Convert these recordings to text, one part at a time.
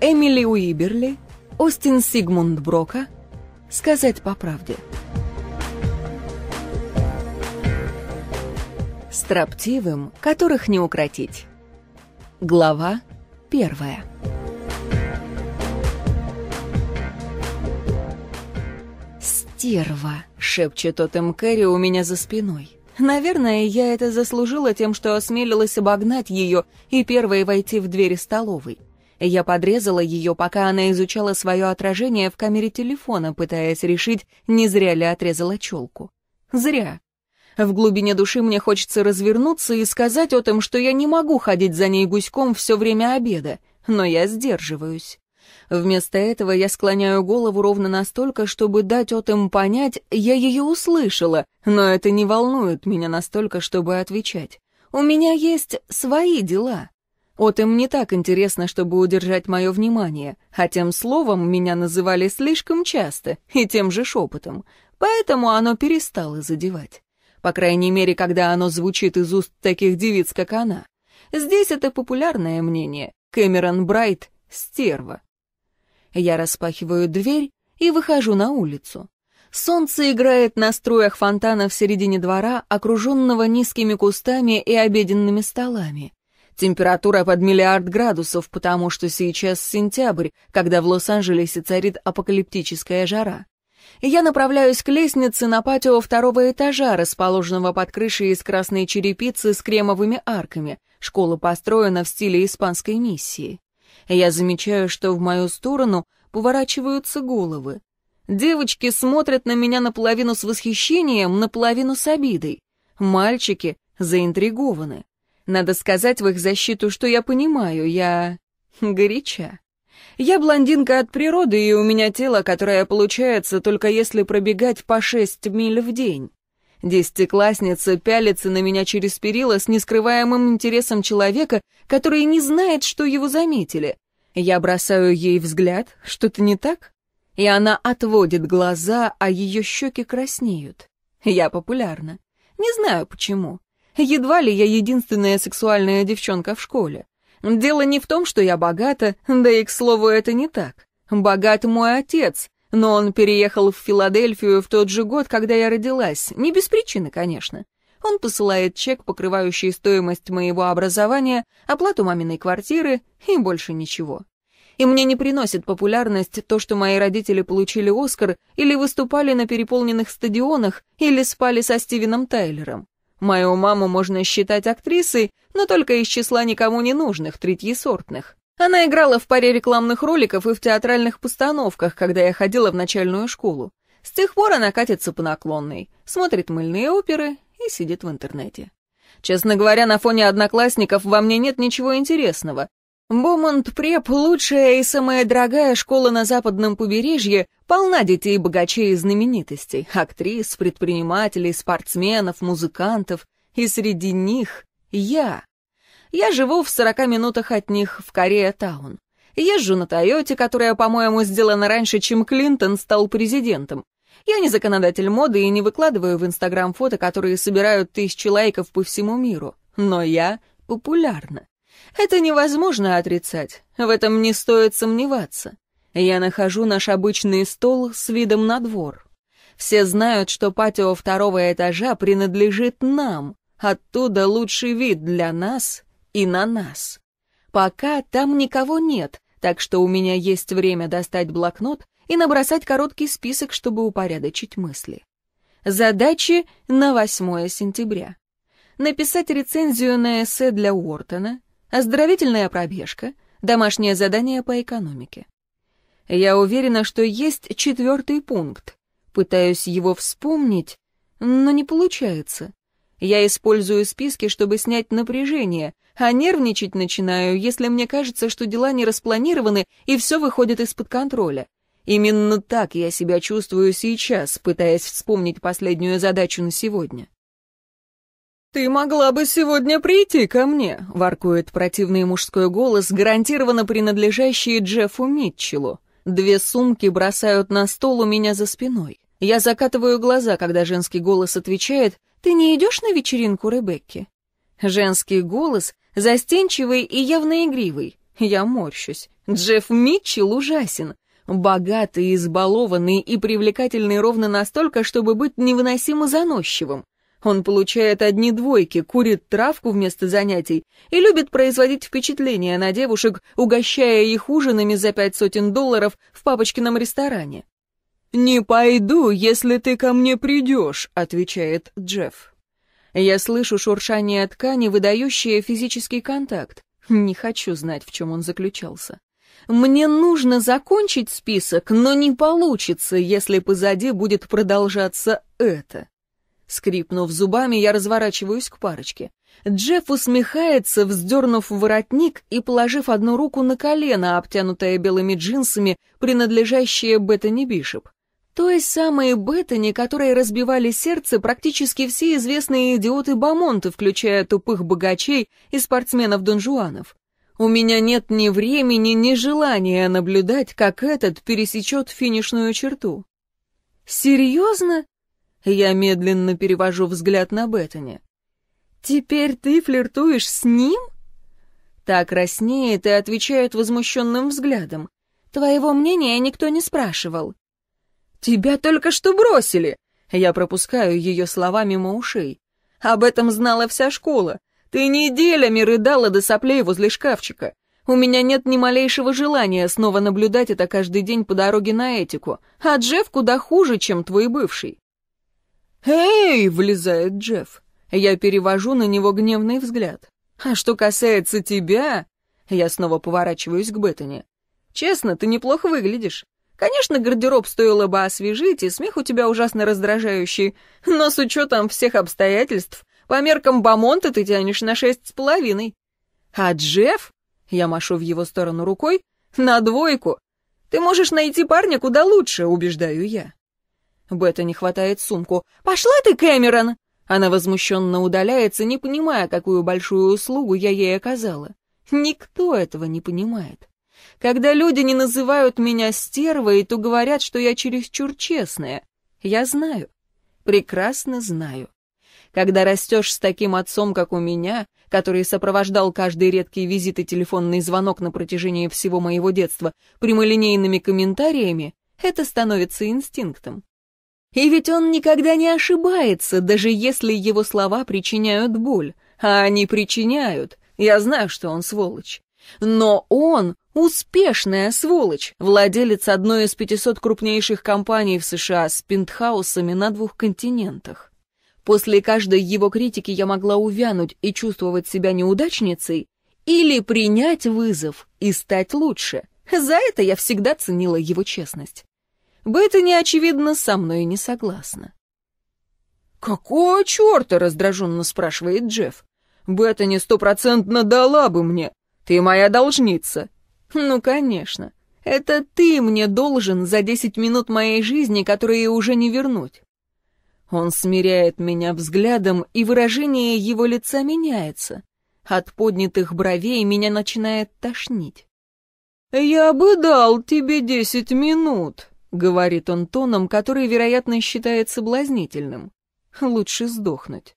Эмили Уиберли, Остин Сигмунд Брока, сказать по правде. Строптивым, которых не укротить. Глава первая. «Стерва!» — шепчет Тотем Кэрри у меня за спиной. Наверное, я это заслужила тем, что осмелилась обогнать ее и первой войти в двери столовой. Я подрезала ее, пока она изучала свое отражение в камере телефона, пытаясь решить, не зря ли отрезала челку. Зря. В глубине души мне хочется развернуться и сказать о том, что я не могу ходить за ней гуськом все время обеда, но я сдерживаюсь. Вместо этого я склоняю голову ровно настолько, чтобы дать Отем понять, я ее услышала, но это не волнует меня настолько, чтобы отвечать. У меня есть свои дела. От им не так интересно, чтобы удержать мое внимание, а тем словом меня называли слишком часто и тем же шепотом, поэтому оно перестало задевать. По крайней мере, когда оно звучит из уст таких девиц, как она. Здесь это популярное мнение. Кэмерон Брайт — стерва. Я распахиваю дверь и выхожу на улицу. Солнце играет на струях фонтана в середине двора, окруженного низкими кустами и обеденными столами. Температура под миллиард градусов, потому что сейчас сентябрь, когда в Лос-Анджелесе царит апокалиптическая жара. Я направляюсь к лестнице на патио второго этажа, расположенного под крышей из красной черепицы с кремовыми арками. Школа построена в стиле испанской миссии. Я замечаю, что в мою сторону поворачиваются головы. Девочки смотрят на меня наполовину с восхищением, наполовину с обидой. Мальчики заинтригованы. Надо сказать в их защиту, что я понимаю, я... горяча. Я блондинка от природы, и у меня тело, которое получается только если пробегать по шесть миль в день. Десятиклассница пялится на меня через перила с нескрываемым интересом человека, который не знает, что его заметили. Я бросаю ей взгляд, что-то не так? И она отводит глаза, а ее щеки краснеют. Я популярна. Не знаю почему. Едва ли я единственная сексуальная девчонка в школе. Дело не в том, что я богата, да и, к слову, это не так. Богат мой отец, но он переехал в Филадельфию в тот же год, когда я родилась, не без причины, конечно. Он посылает чек, покрывающий стоимость моего образования, оплату маминой квартиры и больше ничего. И мне не приносит популярность то, что мои родители получили Оскар или выступали на переполненных стадионах или спали со Стивеном Тайлером. Мою маму можно считать актрисой, но только из числа никому не нужных, третьесортных. Она играла в паре рекламных роликов и в театральных постановках, когда я ходила в начальную школу. С тех пор она катится по наклонной, смотрит мыльные оперы и сидит в интернете. Честно говоря, на фоне одноклассников во мне нет ничего интересного, Бомонт Преп — лучшая и самая дорогая школа на западном побережье, полна детей богачей и знаменитостей, актрис, предпринимателей, спортсменов, музыкантов, и среди них я. Я живу в 40 минутах от них в Корея-таун. Езжу на Тойоте, которая, по-моему, сделана раньше, чем Клинтон стал президентом. Я не законодатель моды и не выкладываю в Инстаграм фото, которые собирают тысячи лайков по всему миру. Но я популярна. Это невозможно отрицать, в этом не стоит сомневаться. Я нахожу наш обычный стол с видом на двор. Все знают, что патио второго этажа принадлежит нам. Оттуда лучший вид для нас и на нас. Пока там никого нет, так что у меня есть время достать блокнот и набросать короткий список, чтобы упорядочить мысли. Задачи на 8 сентября. Написать рецензию на эссе для Уортона, оздоровительная пробежка, домашнее задание по экономике. Я уверена, что есть четвертый пункт. Пытаюсь его вспомнить, но не получается. Я использую списки, чтобы снять напряжение, а нервничать начинаю, если мне кажется, что дела не распланированы и все выходит из-под контроля. Именно так я себя чувствую сейчас, пытаясь вспомнить последнюю задачу на сегодня. «Ты могла бы сегодня прийти ко мне», — воркует противный мужской голос, гарантированно принадлежащий Джеффу Митчеллу. Две сумки бросают на стол у меня за спиной. Я закатываю глаза, когда женский голос отвечает «Ты не идешь на вечеринку Ребекки?» Женский голос застенчивый и явно игривый. Я морщусь. Джефф Митчелл ужасен. Богатый, избалованный и привлекательный ровно настолько, чтобы быть невыносимо заносчивым. Он получает одни двойки, курит травку вместо занятий и любит производить впечатление на девушек, угощая их ужинами за пять сотен долларов в папочкином ресторане. «Не пойду, если ты ко мне придешь», — отвечает Джефф. Я слышу шуршание ткани, выдающее физический контакт. Не хочу знать, в чем он заключался. Мне нужно закончить список, но не получится, если позади будет продолжаться это. Скрипнув зубами, я разворачиваюсь к парочке. Джефф усмехается, вздернув воротник и положив одну руку на колено, обтянутое белыми джинсами, принадлежащее Беттани Бишоп. Той самой Беттани, которой разбивали сердце практически все известные идиоты Бамонта, включая тупых богачей и спортсменов-донжуанов. У меня нет ни времени, ни желания наблюдать, как этот пересечет финишную черту. «Серьезно?» Я медленно перевожу взгляд на Беттани. «Теперь ты флиртуешь с ним?» Так краснеет и отвечает возмущенным взглядом. «Твоего мнения никто не спрашивал». «Тебя только что бросили!» Я пропускаю ее слова мимо ушей. «Об этом знала вся школа. Ты неделями рыдала до соплей возле шкафчика. У меня нет ни малейшего желания снова наблюдать это каждый день по дороге на этику. А Джефф куда хуже, чем твой бывший. «Эй!» — влезает Джефф. Я перевожу на него гневный взгляд. «А что касается тебя...» Я снова поворачиваюсь к Беттани. «Честно, ты неплохо выглядишь. Конечно, гардероб стоило бы освежить, и смех у тебя ужасно раздражающий, но с учетом всех обстоятельств, по меркам Бамонта ты тянешь на шесть с половиной. А Джефф...» Я машу в его сторону рукой. «На двойку. Ты можешь найти парня куда лучше», — убеждаю я. Бета не хватает сумку. «Пошла ты, Кэмерон!» Она возмущенно удаляется, не понимая, какую большую услугу я ей оказала. Никто этого не понимает. Когда люди не называют меня стервой, то говорят, что я чересчур честная. Я знаю. Прекрасно знаю. Когда растешь с таким отцом, как у меня, который сопровождал каждый редкий визит и телефонный звонок на протяжении всего моего детства прямолинейными комментариями, это становится инстинктом. И ведь он никогда не ошибается, даже если его слова причиняют боль. А они причиняют. Я знаю, что он сволочь. Но он успешная сволочь, владелец одной из 500 крупнейших компаний в США с пентхаусами на двух континентах. После каждой его критики я могла увянуть и чувствовать себя неудачницей, или принять вызов и стать лучше. За это я всегда ценила его честность. Беттани, очевидно, со мной не согласна. «Какого черта?» — раздраженно спрашивает Джефф. «Беттани стопроцентно дала бы мне. Ты моя должница». «Ну, конечно. Это ты мне должен за десять минут моей жизни, которые уже не вернуть». Он смиряет меня взглядом, и выражение его лица меняется. От поднятых бровей меня начинает тошнить. «Я бы дал тебе десять минут», — говорит он тоном, который, вероятно, считает соблазнительным. «Лучше сдохнуть».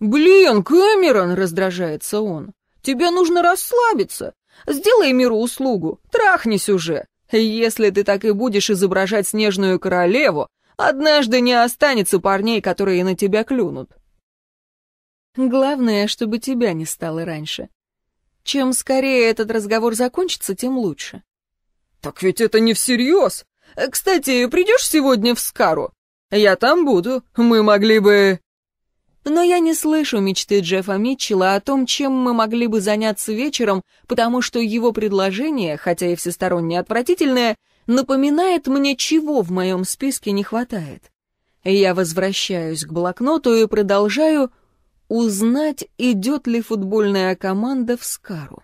«Блин, Кэмерон!» — раздражается он. «Тебе нужно расслабиться. Сделай миру услугу, трахнись уже. Если ты так и будешь изображать снежную королеву, однажды не останется парней, которые на тебя клюнут». «Главное, чтобы тебя не стало раньше. Чем скорее этот разговор закончится, тем лучше». «Так ведь это не всерьез!» «Э, кстати, придешь сегодня в Скару? Я там буду. Мы могли бы...» Но я не слышу мечты Джеффа Митчелла о том, чем мы могли бы заняться вечером, потому что его предложение, хотя и всесторонне отвратительное, напоминает мне, чего в моем списке не хватает. Я возвращаюсь к блокноту и продолжаю узнать, идет ли футбольная команда в Скару.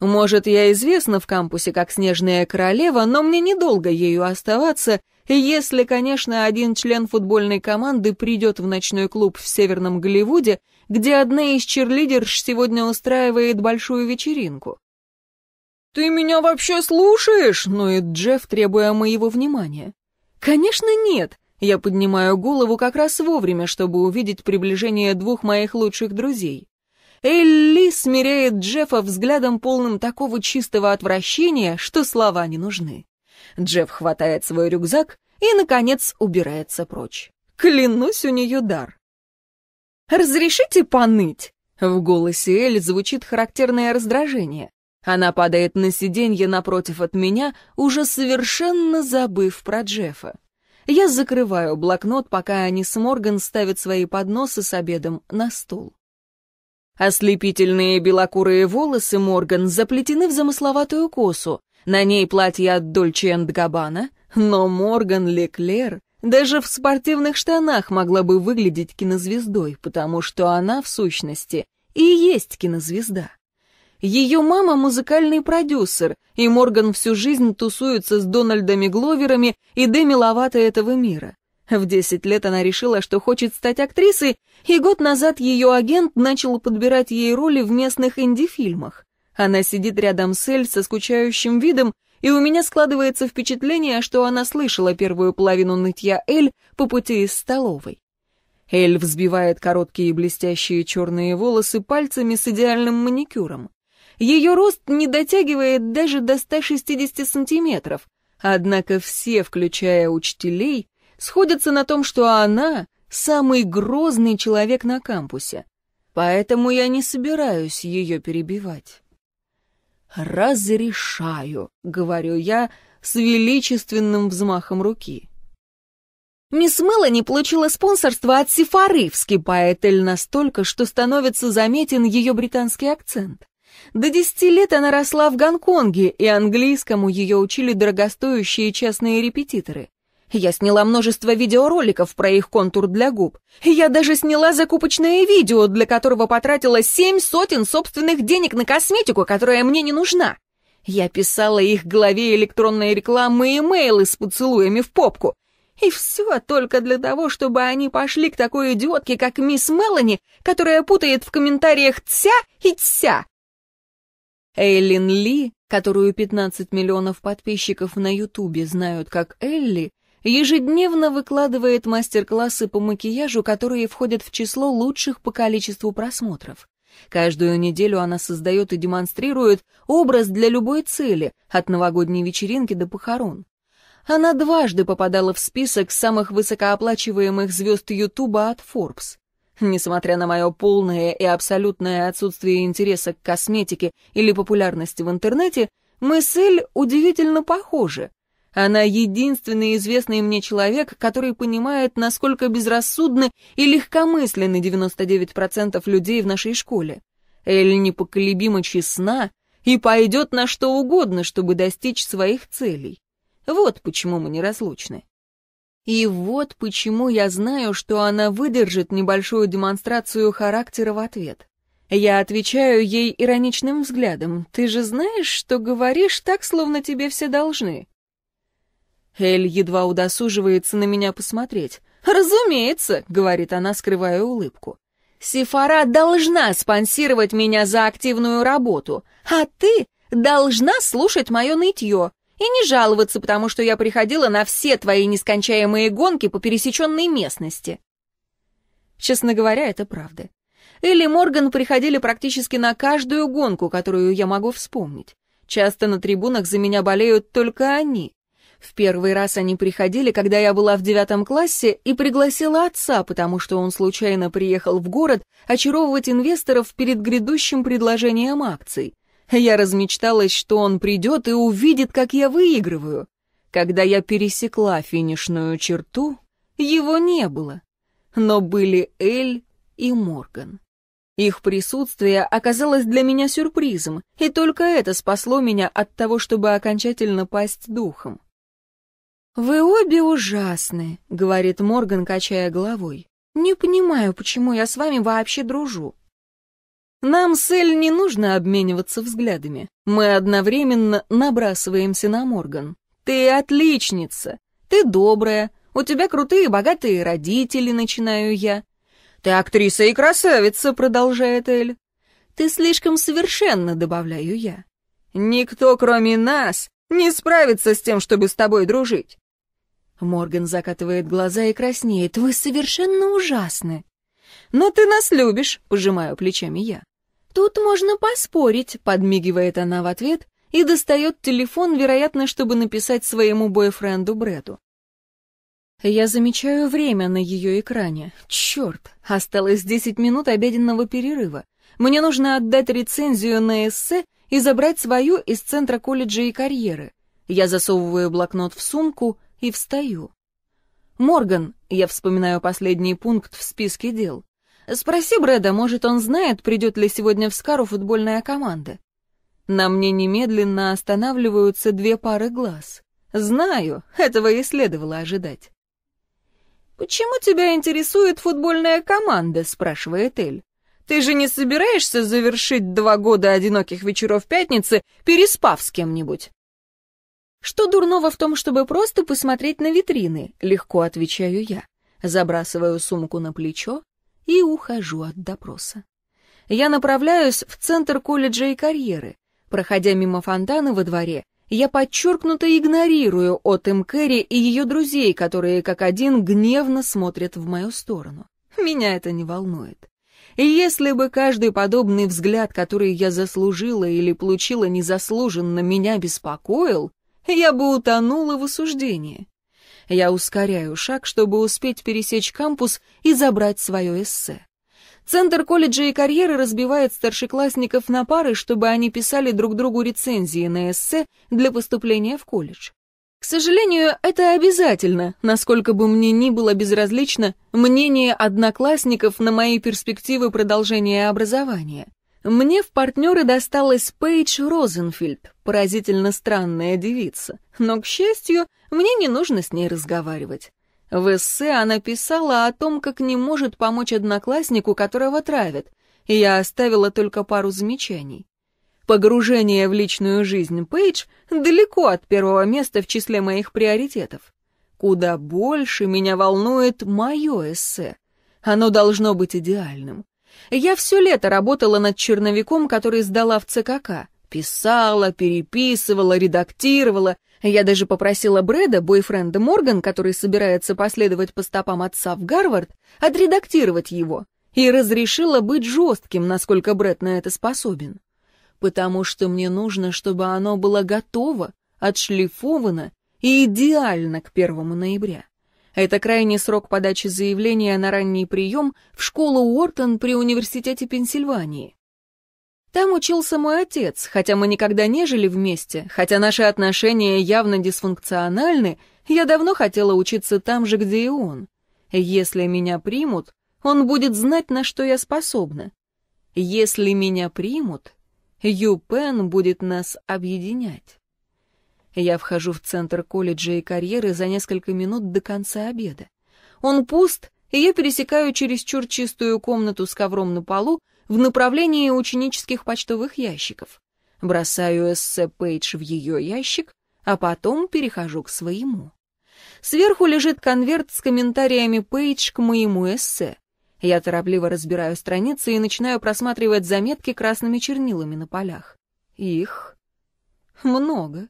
Может, я известна в кампусе как снежная королева, но мне недолго ею оставаться, если, конечно, один член футбольной команды придет в ночной клуб в Северном Голливуде, где одна из черлидерш сегодня устраивает большую вечеринку. «Ты меня вообще слушаешь?» — ноет Джефф, требуя моего внимания. «Конечно нет!» — я поднимаю голову как раз вовремя, чтобы увидеть приближение двух моих лучших друзей. Элли смиряет Джеффа взглядом полным такого чистого отвращения, что слова не нужны. Джефф хватает свой рюкзак и, наконец, убирается прочь. Клянусь, у нее дар. «Разрешите поныть?» В голосе Эль звучит характерное раздражение. Она падает на сиденье напротив от меня, уже совершенно забыв про Джеффа. Я закрываю блокнот, пока они с Морган ставят свои подносы с обедом на стул. Ослепительные белокурые волосы Морган заплетены в замысловатую косу. На ней платье от Дольче энд Габбана, но Морган Леклер даже в спортивных штанах могла бы выглядеть кинозвездой, потому что она, в сущности, и есть кинозвезда. Ее мама — музыкальный продюсер, и Морган всю жизнь тусуется с Дональдами Гловерами и Деми Ловато этого мира. В 10 лет она решила, что хочет стать актрисой, и год назад ее агент начал подбирать ей роли в местных инди-фильмах. Она сидит рядом с Эль со скучающим видом, и у меня складывается впечатление, что она слышала первую половину нытья Эль по пути из столовой. Эль взбивает короткие блестящие черные волосы пальцами с идеальным маникюром. Ее рост не дотягивает даже до 160 сантиметров, однако все, включая учителей, сходятся на том, что она — самый грозный человек на кампусе. Поэтому я не собираюсь ее перебивать. «Разрешаю», — говорю я с величественным взмахом руки. Мисс Мелани получила спонсорство от Сифары, вскипает Эль настолько, что становится заметен ее британский акцент. До десяти лет она росла в Гонконге, и английскому ее учили дорогостоящие частные репетиторы. Я сняла множество видеороликов про их контур для губ. Я даже сняла закупочное видео, для которого потратила семь сотен собственных денег на косметику, которая мне не нужна. Я писала их главе электронной рекламы и мейлы с поцелуями в попку. И все только для того, чтобы они пошли к такой идиотке, как мисс Мелани, которая путает в комментариях «тся» и «тся». Эйлин Ли, которую 15 миллионов подписчиков на Ютубе знают как Элли, Ежедневно выкладывает мастер-классы по макияжу, которые входят в число лучших по количеству просмотров. Каждую неделю она создает и демонстрирует образ для любой цели, от новогодней вечеринки до похорон. Она дважды попадала в список самых высокооплачиваемых звезд Ютуба от Forbes. Несмотря на мое полное и абсолютное отсутствие интереса к косметике или популярности в интернете, мы с Эль удивительно похожи. Она единственный известный мне человек, который понимает, насколько безрассудны и легкомысленны 99% людей в нашей школе. Эль непоколебимо честна и пойдет на что угодно, чтобы достичь своих целей. Вот почему мы неразлучны. И вот почему я знаю, что она выдержит небольшую демонстрацию характера в ответ. Я отвечаю ей ироничным взглядом. «Ты же знаешь, что говоришь так, словно тебе все должны». Эль едва удосуживается на меня посмотреть. «Разумеется», — говорит она, скрывая улыбку. «Сефара должна спонсировать меня за активную работу, а ты должна слушать мое нытье и не жаловаться, потому что я приходила на все твои нескончаемые гонки по пересеченной местности». Честно говоря, это правда. Элли Морган приходили практически на каждую гонку, которую я могу вспомнить. Часто на трибунах за меня болеют только они. В первый раз они приходили, когда я была в девятом классе, и пригласила отца, потому что он случайно приехал в город очаровывать инвесторов перед грядущим предложением акций. Я размечталась, что он придет и увидит, как я выигрываю. Когда я пересекла финишную черту, его не было. Но были Эль и Морган. Их присутствие оказалось для меня сюрпризом, и только это спасло меня от того, чтобы окончательно пасть духом. «Вы обе ужасны», — говорит Морган, качая головой. «Не понимаю, почему я с вами вообще дружу». «Нам с Эль не нужно обмениваться взглядами. Мы одновременно набрасываемся на Морган. Ты отличница, ты добрая, у тебя крутые богатые родители, начинаю я». «Ты актриса и красавица», — продолжает Эль. «Ты слишком совершенно», — добавляю я. «Никто, кроме нас, не справится с тем, чтобы с тобой дружить. Морган закатывает глаза и краснеет. «Вы совершенно ужасны!» «Но ты нас любишь!» — пожимаю плечами я. «Тут можно поспорить», — подмигивает она в ответ и достает телефон, вероятно, чтобы написать своему бойфренду Брэду. Я замечаю время на ее экране. Черт, осталось 10 минут обеденного перерыва. Мне нужно отдать рецензию на эссе и забрать свою из центра колледжа и карьеры. Я засовываю блокнот в сумку — и встаю. «Морган», — я вспоминаю последний пункт в списке дел. «Спроси Брэда, может, он знает, придет ли сегодня в Скару футбольная команда». На мне немедленно останавливаются две пары глаз. Знаю, этого и следовало ожидать. «Почему тебя интересует футбольная команда?» — спрашивает Эль. «Ты же не собираешься завершить два года одиноких вечеров пятницы, переспав с кем-нибудь?» «Что дурного в том, чтобы просто посмотреть на витрины?» — легко отвечаю я. Забрасываю сумку на плечо и ухожу от допроса. Я направляюсь в Центр колледжа и карьеры. Проходя мимо фонтана во дворе, я подчеркнуто игнорирую Отем Кэрри и ее друзей, которые как один гневно смотрят в мою сторону. Меня это не волнует. И если бы каждый подобный взгляд, который я заслужила или получила незаслуженно, меня беспокоил, я бы утонула в осуждении. Я ускоряю шаг, чтобы успеть пересечь кампус и забрать свое эссе. Центр колледжа и карьеры разбивает старшеклассников на пары, чтобы они писали друг другу рецензии на эссе для поступления в колледж. К сожалению, это обязательно, насколько бы мне ни было безразлично мнение одноклассников на мои перспективы продолжения образования. Мне в партнеры досталась Пейдж Розенфильд, поразительно странная девица, но, к счастью, мне не нужно с ней разговаривать. В эссе она писала о том, как не может помочь однокласснику, которого травят, и я оставила только пару замечаний. Погружение в личную жизнь Пейдж далеко от первого места в числе моих приоритетов. Куда больше меня волнует мое эссе. Оно должно быть идеальным. Я все лето работала над черновиком, который сдала в ЦКК. Писала, переписывала, редактировала. Я даже попросила Брэда, бойфренда Морган, который собирается последовать по стопам отца в Гарвард, отредактировать его. И разрешила быть жестким, насколько Брэд на это способен. Потому что мне нужно, чтобы оно было готово, отшлифовано и идеально к первому ноября. А это крайний срок подачи заявления на ранний прием в школу Уортон при Университете Пенсильвании. Там учился мой отец, хотя мы никогда не жили вместе, хотя наши отношения явно дисфункциональны, я давно хотела учиться там же, где и он. Если меня примут, он будет знать, на что я способна. Если меня примут, Юпен будет нас объединять. Я вхожу в центр колледжа и карьеры за несколько минут до конца обеда. Он пуст, и я пересекаю чересчур чистую комнату с ковром на полу в направлении ученических почтовых ящиков. Бросаю эссе Пейдж в ее ящик, а потом перехожу к своему. Сверху лежит конверт с комментариями Пейдж к моему эссе. Я торопливо разбираю страницы и начинаю просматривать заметки красными чернилами на полях. Их много.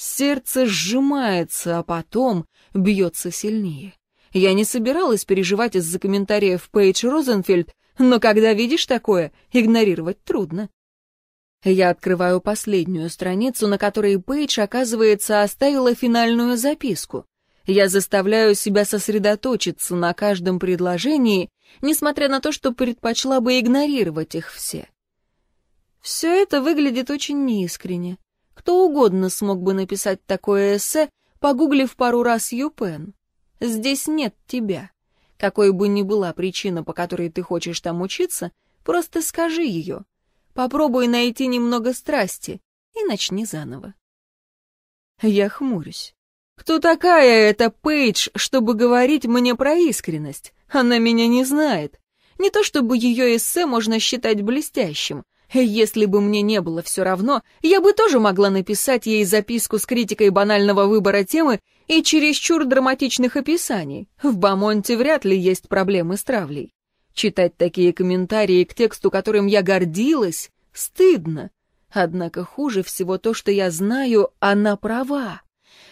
Сердце сжимается, а потом бьется сильнее. Я не собиралась переживать из-за комментариев Пейдж Розенфельд, но когда видишь такое, игнорировать трудно. Я открываю последнюю страницу, на которой Пейдж, оказывается, оставила финальную записку. Я заставляю себя сосредоточиться на каждом предложении, несмотря на то, что предпочла бы игнорировать их все. Все это выглядит очень неискренне. Кто угодно смог бы написать такое эссе, погуглив пару раз Юпен. Здесь нет тебя. Какой бы ни была причина, по которой ты хочешь там учиться, просто скажи ее. Попробуй найти немного страсти и начни заново. Я хмурюсь. Кто такая эта Пейдж, чтобы говорить мне про искренность? Она меня не знает. Не то чтобы ее эссе можно считать блестящим, если бы мне не было все равно, я бы тоже могла написать ей записку с критикой банального выбора темы и чересчур драматичных описаний. В Бамонте вряд ли есть проблемы с травлей. Читать такие комментарии к тексту, которым я гордилась, стыдно. Однако хуже всего то, что я знаю, она права.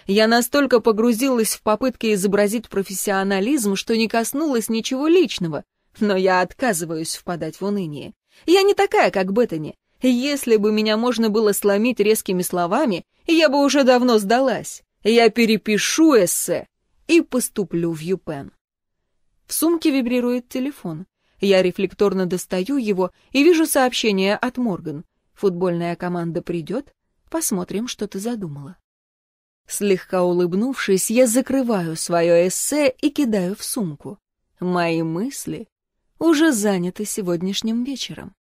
Я настолько погрузилась в попытки изобразить профессионализм, что не коснулась ничего личного, но я отказываюсь впадать в уныние. Я не такая, как Беттани. Если бы меня можно было сломить резкими словами, я бы уже давно сдалась. Я перепишу эссе и поступлю в Юпен. В сумке вибрирует телефон. Я рефлекторно достаю его и вижу сообщение от Морган. Футбольная команда придет, посмотрим, что ты задумала. Слегка улыбнувшись, я закрываю свое эссе и кидаю в сумку. Мои мысли уже заняты сегодняшним вечером.